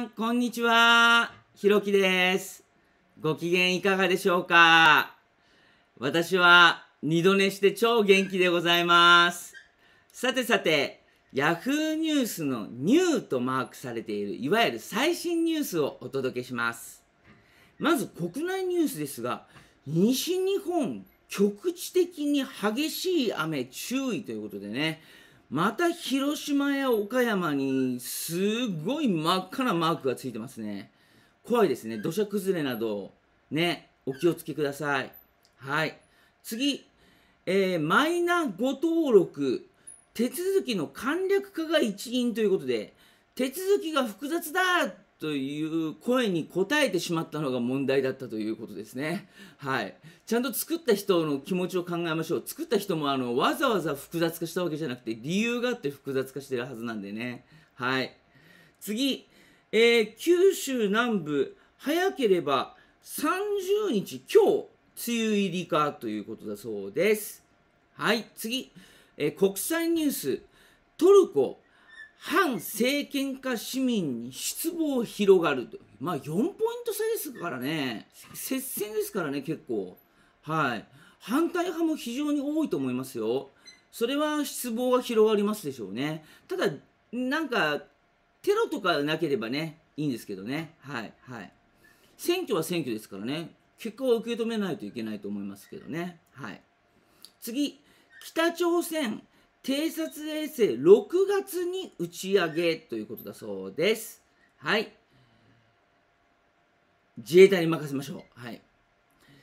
ん、こんにちは。ひろきです。ご機嫌いかがでしょうか私は二度寝して超元気でございます。さてさて、Yahoo ニュースのニューとマークされている、いわゆる最新ニュースをお届けします。まず国内ニュースですが、西日本、局地的に激しい雨注意ということでね、また広島や岡山にすごい真っ赤なマークがついてますね。怖いですね。土砂崩れなど、ね、お気をつけください。はい。次、えー、マイナご登録、手続きの簡略化が一因ということで、手続きが複雑だという声に応えてしまったのが問題だったということですね。はい。ちゃんと作った人の気持ちを考えましょう。作った人もあのわざわざ複雑化したわけじゃなくて理由があって複雑化してるはずなんでね。はい。次、えー、九州南部、早ければ30日、今日、梅雨入りかということだそうです。はい、次、えー、国際ニュース、トルコ、反政権化市民に失望広がると。まあ4ポイント差ですからね。接戦ですからね、結構。はい。反対派も非常に多いと思いますよ。それは失望が広がりますでしょうね。ただ、なんか、テロとかなければね、いいんですけどね。はい、はい。選挙は選挙ですからね。結果を受け止めないといけないと思いますけどね。はい。次、北朝鮮偵察衛星6月に打ち上げということだそうです。はい。自衛隊に任せましょう。はい。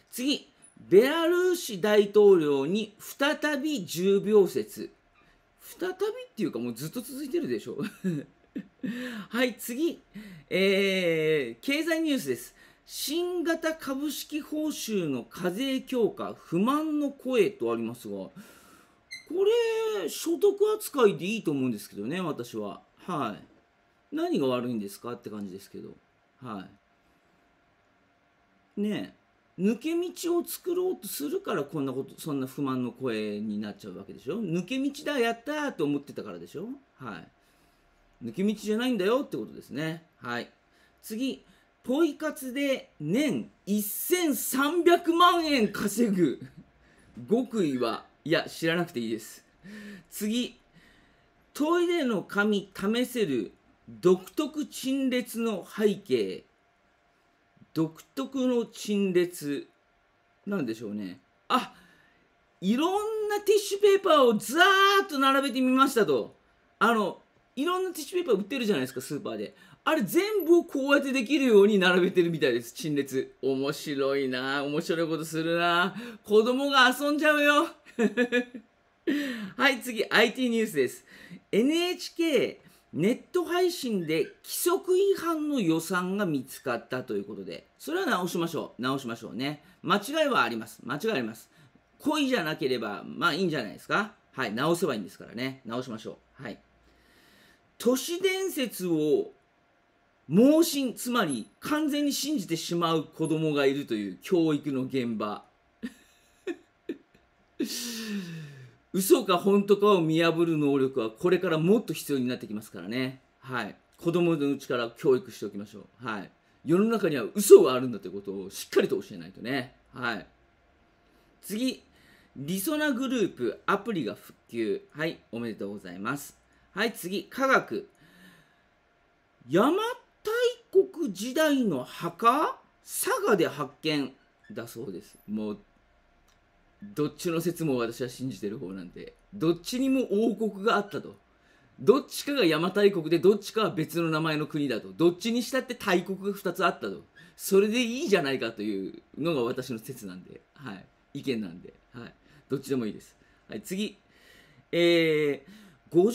次、ベラルーシ大統領に再び重病説。再びっていうかもうずっと続いてるでしょ。はい、次、えー、経済ニュースです。新型株式報酬の課税強化、不満の声とありますが、これ、所得扱いでいいと思うんですけどね、私は。はい。何が悪いんですかって感じですけど。はい。ねえ。抜け道を作ろうとするから、こんなこと、そんな不満の声になっちゃうわけでしょ。抜け道だ、やったーと思ってたからでしょ。はい。抜け道じゃないんだよってことですね。はい。次、ポイ活で年1300万円稼ぐ極意はいや、知らなくていいです。次、トイレの紙試せる独特陳列の背景。独特の陳列。なんでしょうね。あいろんなティッシュペーパーをザーッと並べてみましたと。あの、いろんなティッシュペーパー売ってるじゃないですか、スーパーで。あれ全部をこうやってできるように並べてるみたいです。陳列。面白いな面白いことするな子供が遊んじゃうよ。はい、次、IT ニュースです。NHK、ネット配信で規則違反の予算が見つかったということで、それは直しましょう。直しましょうね。間違いはあります。間違いあります。恋じゃなければ、まあいいんじゃないですか。はい、直せばいいんですからね。直しましょう。はい。都市伝説を盲信つまり完全に信じてしまう子供がいるという教育の現場 嘘か本当かを見破る能力はこれからもっと必要になってきますからねはい子供のうちから教育しておきましょうはい世の中には嘘があるんだということをしっかりと教えないとねはい次りそなグループアプリが復旧はいおめでとうございますはい次科学山時代の墓佐賀で発見だそうですもうどっちの説も私は信じてる方なんでどっちにも王国があったとどっちかが邪馬台国でどっちかは別の名前の国だとどっちにしたって大国が2つあったとそれでいいじゃないかというのが私の説なんで、はい、意見なんで、はい、どっちでもいいです、はい、次えー50%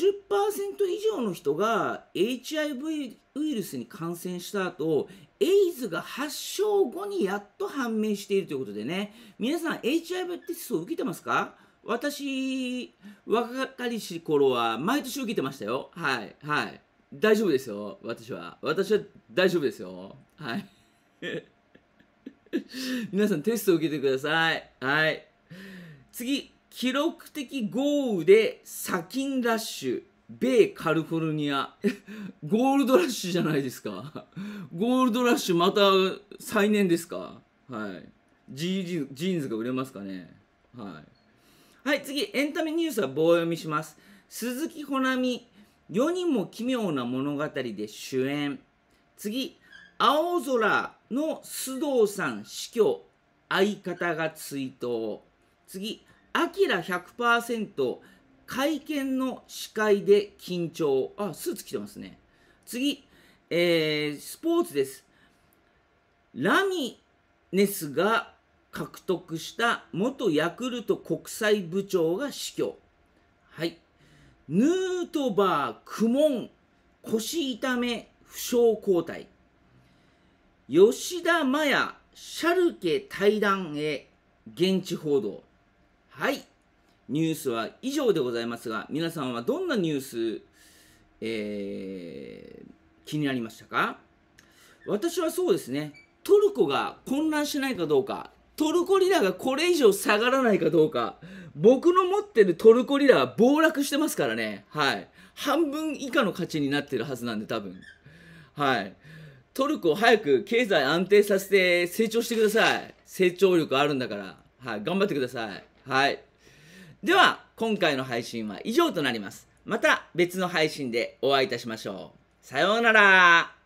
以上の人が HIV ウイルスに感染した後、エイズが発症後にやっと判明しているということでね、皆さん HIV テストを受けてますか私、若かりし頃は毎年受けてましたよ。はい、はい。大丈夫ですよ、私は。私は大丈夫ですよ。はい。皆さんテストを受けてください。はい。次。記録的豪雨で砂金ラッシュ、米カルフォルニア。ゴールドラッシュじゃないですか。ゴールドラッシュまた再燃ですかはい。ジーンズが売れますかねはい。はい、次、エンタメニュースは棒読みします。鈴木保奈美、世にも奇妙な物語で主演。次、青空の須藤さん死去、相方が追悼。次、アキラ100%会見の司会で緊張。あ、スーツ着てますね。次、えー、スポーツです。ラミネスが獲得した元ヤクルト国際部長が死去。はい。ヌートバー、苦悶、腰痛め、負傷交代。吉田麻也、シャルケ対談へ、現地報道。はい。ニュースは以上でございますが、皆さんはどんなニュース、えー、気になりましたか私はそうですね、トルコが混乱しないかどうか、トルコリラがこれ以上下がらないかどうか、僕の持ってるトルコリラは暴落してますからね、はい。半分以下の価値になってるはずなんで、多分。はい。トルコを早く経済安定させて成長してください。成長力あるんだから。はい。頑張ってください。はい。では、今回の配信は以上となります。また別の配信でお会いいたしましょう。さようなら。